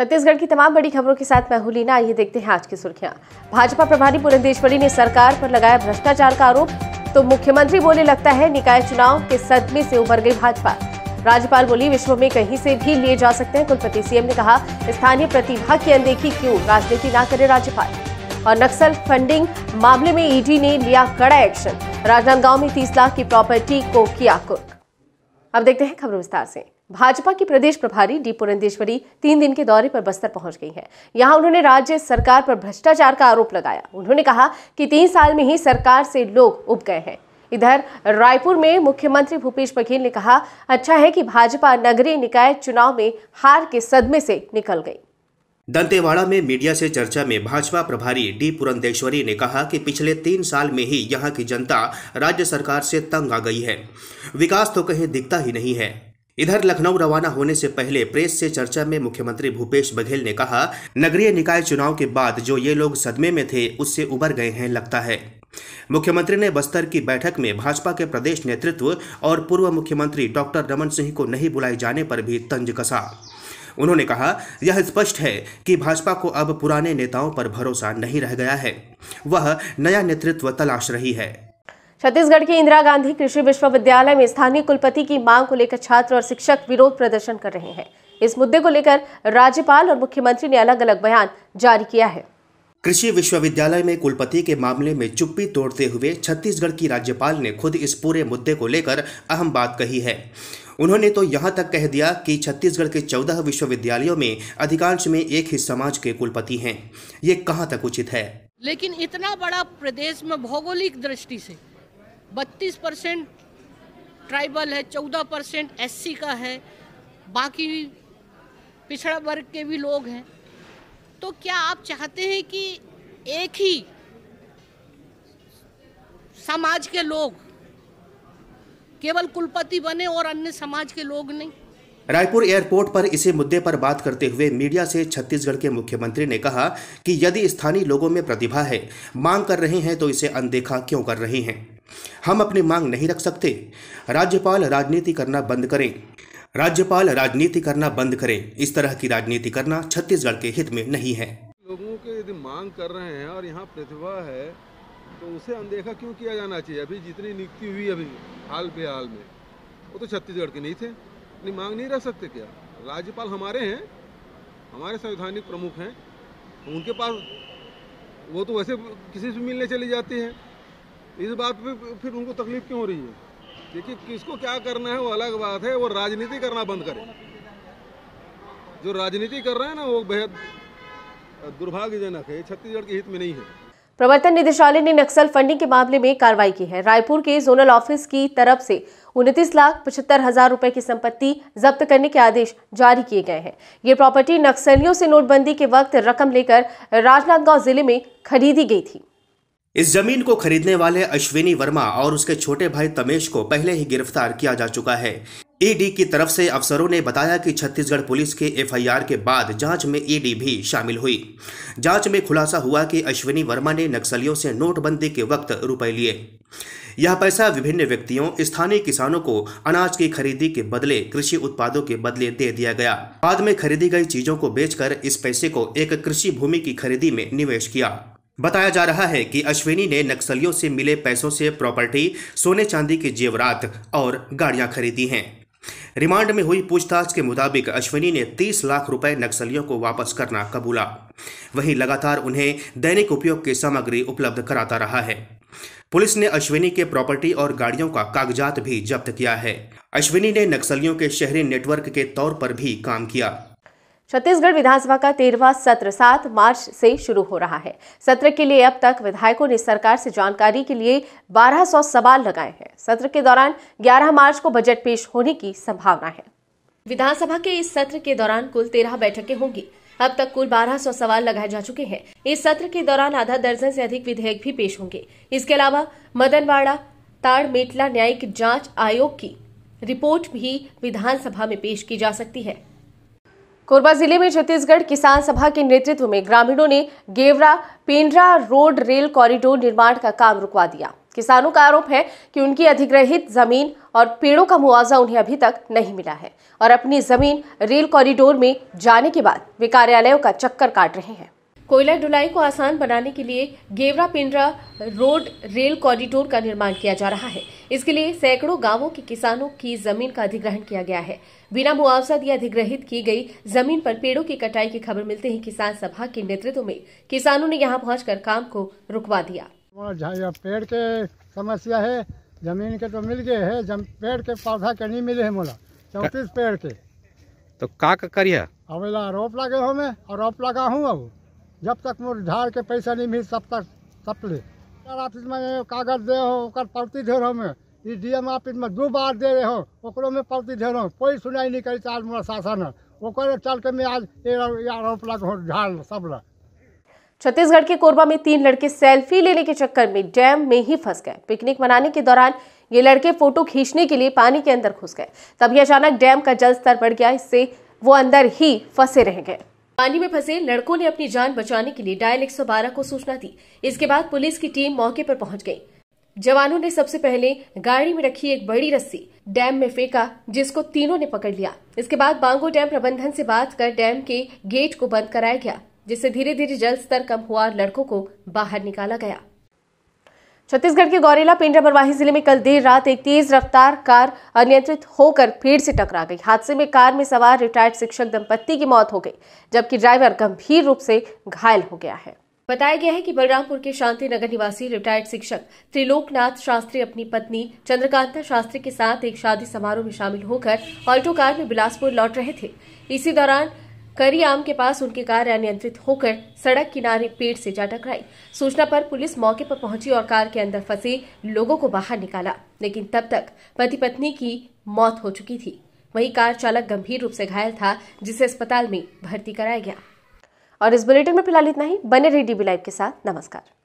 छत्तीसगढ़ की तमाम बड़ी खबरों के साथ मैं हूं लीना आइए देखते हैं आज की सुर्खियां भाजपा प्रभारी पुरंदेश्वरी ने सरकार पर लगाया भ्रष्टाचार का आरोप तो मुख्यमंत्री बोले लगता है निकाय चुनाव के सदमे से उभर गई भाजपा राज्यपाल बोली विश्व में कहीं से भी लिए जा सकते हैं कुलपति सीएम ने कहा स्थानीय प्रतिभा की अनदेखी क्यों राजनीति ना करे राज्यपाल और नक्सल फंडिंग मामले में ईडी ने लिया कड़ा एक्शन राजनांदगांव में तीस लाख की प्रॉपर्टी को किया कुर्क अब देखते हैं खबर विस्तार से भाजपा की प्रदेश प्रभारी डी पुरंदेश्वरी तीन दिन के दौरे पर बस्तर पहुंच गई हैं। यहाँ उन्होंने राज्य सरकार पर भ्रष्टाचार का आरोप लगाया उन्होंने कहा कि तीन साल में ही सरकार से लोग उब गए हैं इधर रायपुर में मुख्यमंत्री भूपेश बघेल ने कहा अच्छा है कि भाजपा नगरीय निकाय चुनाव में हार के सदमे से निकल गई दंतेवाड़ा में मीडिया से चर्चा में भाजपा प्रभारी डी पुरंदेश्वरी ने कहा कि पिछले तीन साल में ही यहां की जनता राज्य सरकार से तंग आ गई है विकास तो कहीं दिखता ही नहीं है इधर लखनऊ रवाना होने से पहले प्रेस से चर्चा में मुख्यमंत्री भूपेश बघेल ने कहा नगरीय निकाय चुनाव के बाद जो ये लोग सदमे में थे उससे उबर गए हैं लगता है मुख्यमंत्री ने बस्तर की बैठक में भाजपा के प्रदेश नेतृत्व और पूर्व मुख्यमंत्री डॉक्टर रमन सिंह को नहीं बुलाए जाने पर भी तंज कसा उन्होंने कहा यह स्पष्ट है कि भाजपा को अब पुराने नेताओं पर भरोसा नहीं रह गया है वह नया नेतृत्व तलाश रही है छत्तीसगढ़ के इंदिरा गांधी कृषि विश्वविद्यालय में स्थानीय कुलपति की मांग को लेकर छात्र और शिक्षक विरोध प्रदर्शन कर रहे हैं इस मुद्दे को लेकर राज्यपाल और मुख्यमंत्री ने अलग अलग बयान जारी किया है कृषि विश्वविद्यालय में कुलपति के मामले में चुप्पी तोड़ते हुए छत्तीसगढ़ की राज्यपाल ने खुद इस पूरे मुद्दे को लेकर अहम बात कही है उन्होंने तो यहाँ तक कह दिया कि छत्तीसगढ़ के चौदह विश्वविद्यालयों में अधिकांश में एक ही समाज के कुलपति हैं ये कहाँ तक उचित है लेकिन इतना बड़ा प्रदेश में भौगोलिक दृष्टि से बत्तीस परसेंट ट्राइबल है चौदह परसेंट एस का है बाकी पिछड़ा वर्ग के भी लोग हैं तो क्या आप चाहते हैं कि एक ही समाज के लोग केवल कुलपति बने और अन्य समाज के लोग नहीं रायपुर एयरपोर्ट पर इसी मुद्दे पर बात करते हुए मीडिया से छत्तीसगढ़ के मुख्यमंत्री ने कहा कि यदि स्थानीय लोगों में प्रतिभा है मांग कर रहे हैं तो इसे अनदेखा क्यों कर रहे हैं हम अपनी मांग नहीं रख सकते राज्यपाल राजनीति करना बंद करें राज्यपाल राजनीति करना बंद करें इस तरह की राजनीति करना छत्तीसगढ़ के हित में नहीं है लोगों के यदि मांग कर रहे हैं और यहाँ प्रतिभा है तो उसे अनदेखा क्यों किया जाना चाहिए अभी जितनी नियुक्ति हुई अभी हाल बेहाल में वो तो छत्तीसगढ़ के नहीं थे अपनी मांग नहीं रख सकते क्या राज्यपाल हमारे हैं हमारे संवैधानिक प्रमुख हैं उनके पास वो तो वैसे किसी से मिलने चली जाती है इस बात पे फिर उनको तकलीफ क्यों हो रही है देखिए किसको क्या करना है वो अलग बात है वो राजनीति करना बंद करें जो राजनीति कर रहे हैं ना वो बेहद दुर्भाग्यजनक है छत्तीसगढ़ के हित में नहीं है प्रवर्तन निदेशालय ने नक्सल फंडिंग के मामले में कार्रवाई की है रायपुर के जोनल ऑफिस की तरफ से उनतीस लाख पचहत्तर हजार रुपए की संपत्ति जब्त करने के आदेश जारी किए गए हैं ये प्रॉपर्टी नक्सलियों से नोटबंदी के वक्त रकम लेकर राजनांदगांव जिले में खरीदी गई थी इस जमीन को खरीदने वाले अश्विनी वर्मा और उसके छोटे भाई तमेश को पहले ही गिरफ्तार किया जा चुका है ईडी e की तरफ से अफसरों ने बताया कि छत्तीसगढ़ पुलिस के एफआईआर के बाद जांच में ईडी e भी शामिल हुई जांच में खुलासा हुआ कि अश्विनी वर्मा ने नक्सलियों से नोटबंदी के वक्त रुपए लिए यह पैसा विभिन्न व्यक्तियों स्थानीय किसानों को अनाज की खरीदी के बदले कृषि उत्पादों के बदले दे दिया गया बाद में खरीदी गई चीजों को बेचकर इस पैसे को एक कृषि भूमि की खरीदी में निवेश किया बताया जा रहा है कि अश्विनी ने नक्सलियों से मिले पैसों से प्रॉपर्टी सोने चांदी के जेवरात और गाड़ियां खरीदी हैं रिमांड में हुई पूछताछ के मुताबिक अश्विनी ने 30 लाख रुपए नक्सलियों को वापस करना कबूला वहीं लगातार उन्हें दैनिक उपयोग की सामग्री उपलब्ध कराता रहा है पुलिस ने अश्विनी के प्रॉपर्टी और गाड़ियों का कागजात भी जब्त किया है अश्विनी ने नक्सलियों के शहरी नेटवर्क के तौर पर भी काम किया छत्तीसगढ़ विधानसभा का तेरहवा सत्र सात मार्च से शुरू हो रहा है सत्र के लिए अब तक विधायकों ने सरकार से जानकारी के लिए 1200 सवाल लगाए हैं सत्र के दौरान 11 मार्च को बजट पेश होने की संभावना है विधानसभा के इस सत्र के दौरान कुल तेरह बैठकें होंगी अब तक कुल 1200 सवाल लगाए जा चुके हैं इस सत्र के दौरान आधा दर्जन से अधिक विधेयक भी पेश होंगे इसके अलावा मदनवाड़ा ताड़ मेटला न्यायिक जांच आयोग की रिपोर्ट भी विधानसभा में पेश की जा सकती है कोरबा जिले में छत्तीसगढ़ किसान सभा के नेतृत्व में ग्रामीणों ने Gevra Pendra road rail corridor निर्माण का काम रुकवा दिया किसानों का आरोप है कि उनकी अधिग्रहित जमीन और पेड़ों का मुआवजा उन्हें अभी तक नहीं मिला है और अपनी जमीन रेल कॉरिडोर में जाने के बाद वे कार्यालयों का चक्कर काट रहे हैं कोयला ढुलाई को आसान बनाने के लिए Gevra Pendra road rail corridor का निर्माण किया जा रहा है इसके लिए सैकड़ों गांवों के किसानों की जमीन का अधिग्रहण किया गया है बिना मुआवजा दिए अधिग्रहित की गई जमीन पर पेड़ों की कटाई की खबर मिलते ही किसान सभा के नेतृत्व में किसानों ने यहाँ पहुँच काम को रुकवा दिया पेड़ के समस्या है जमीन के तो मिल गए है जम, पेड़ के पौधा के नहीं मिले है मोला चौतीस पेड़ के तो का करिए अब आरोप लगे हो मैं आरोप लगा हूँ अब जब तक मोर झाड़ के पैसा नहीं मिल तब तक तब ले ऑफिस में कागज दे हो ओकर प्रति दे रहा मैं ई डी एम ऑफिस में दो बार दे रहे हो ओकरो में प्रति दे रहा कोई सुनाई नहीं करी चाल मोरा शासन ओकर चल के मैं आज आरोप लग झाल सब लग छत्तीसगढ़ के कोरबा में तीन लड़के सेल्फी लेने के चक्कर में डैम में ही फंस गए पिकनिक मनाने के दौरान ये लड़के फोटो खींचने के लिए पानी के अंदर घुस गए तभी अचानक डैम का जल स्तर बढ़ गया इससे वो अंदर ही फंसे रह गए पानी में फंसे लड़कों ने अपनी जान बचाने के लिए डायल 112 को सूचना दी इसके बाद पुलिस की टीम मौके पर पहुंच गई जवानों ने सबसे पहले गाड़ी में रखी एक बड़ी रस्सी डैम में फेंका जिसको तीनों ने पकड़ लिया इसके बाद बांगो डैम प्रबंधन से बात कर डैम के गेट को बंद कराया गया जिससे धीरे धीरे जल स्तर कम हुआ और लड़कों को बाहर निकाला गया छत्तीसगढ़ के गौरेला पेंड्रा बरवाही जिले में कल देर रात एक तेज रफ्तार कार अनियंत्रित होकर पेड़ से टकरा गई हादसे में कार में सवार रिटायर्ड शिक्षक दंपत्ति की मौत हो गई जबकि ड्राइवर गंभीर रूप से घायल हो गया है बताया गया है कि बलरामपुर के शांति नगर निवासी रिटायर्ड शिक्षक त्रिलोकनाथ शास्त्री अपनी पत्नी चंद्रकांता शास्त्री के साथ एक शादी समारोह में शामिल होकर ऑल्टो कार में बिलासपुर लौट रहे थे इसी दौरान करी आम के पास उनकी कार अनियंत्रित होकर सड़क किनारे पेड़ से जा टकराई सूचना पर पुलिस मौके पर पहुंची और कार के अंदर फंसे लोगों को बाहर निकाला लेकिन तब तक पति पत्नी की मौत हो चुकी थी वही कार चालक गंभीर रूप से घायल था जिसे अस्पताल में भर्ती कराया गया और इस बुलेटिन में फिलहाल इतना ही बने रही डीबी लाइव के साथ नमस्कार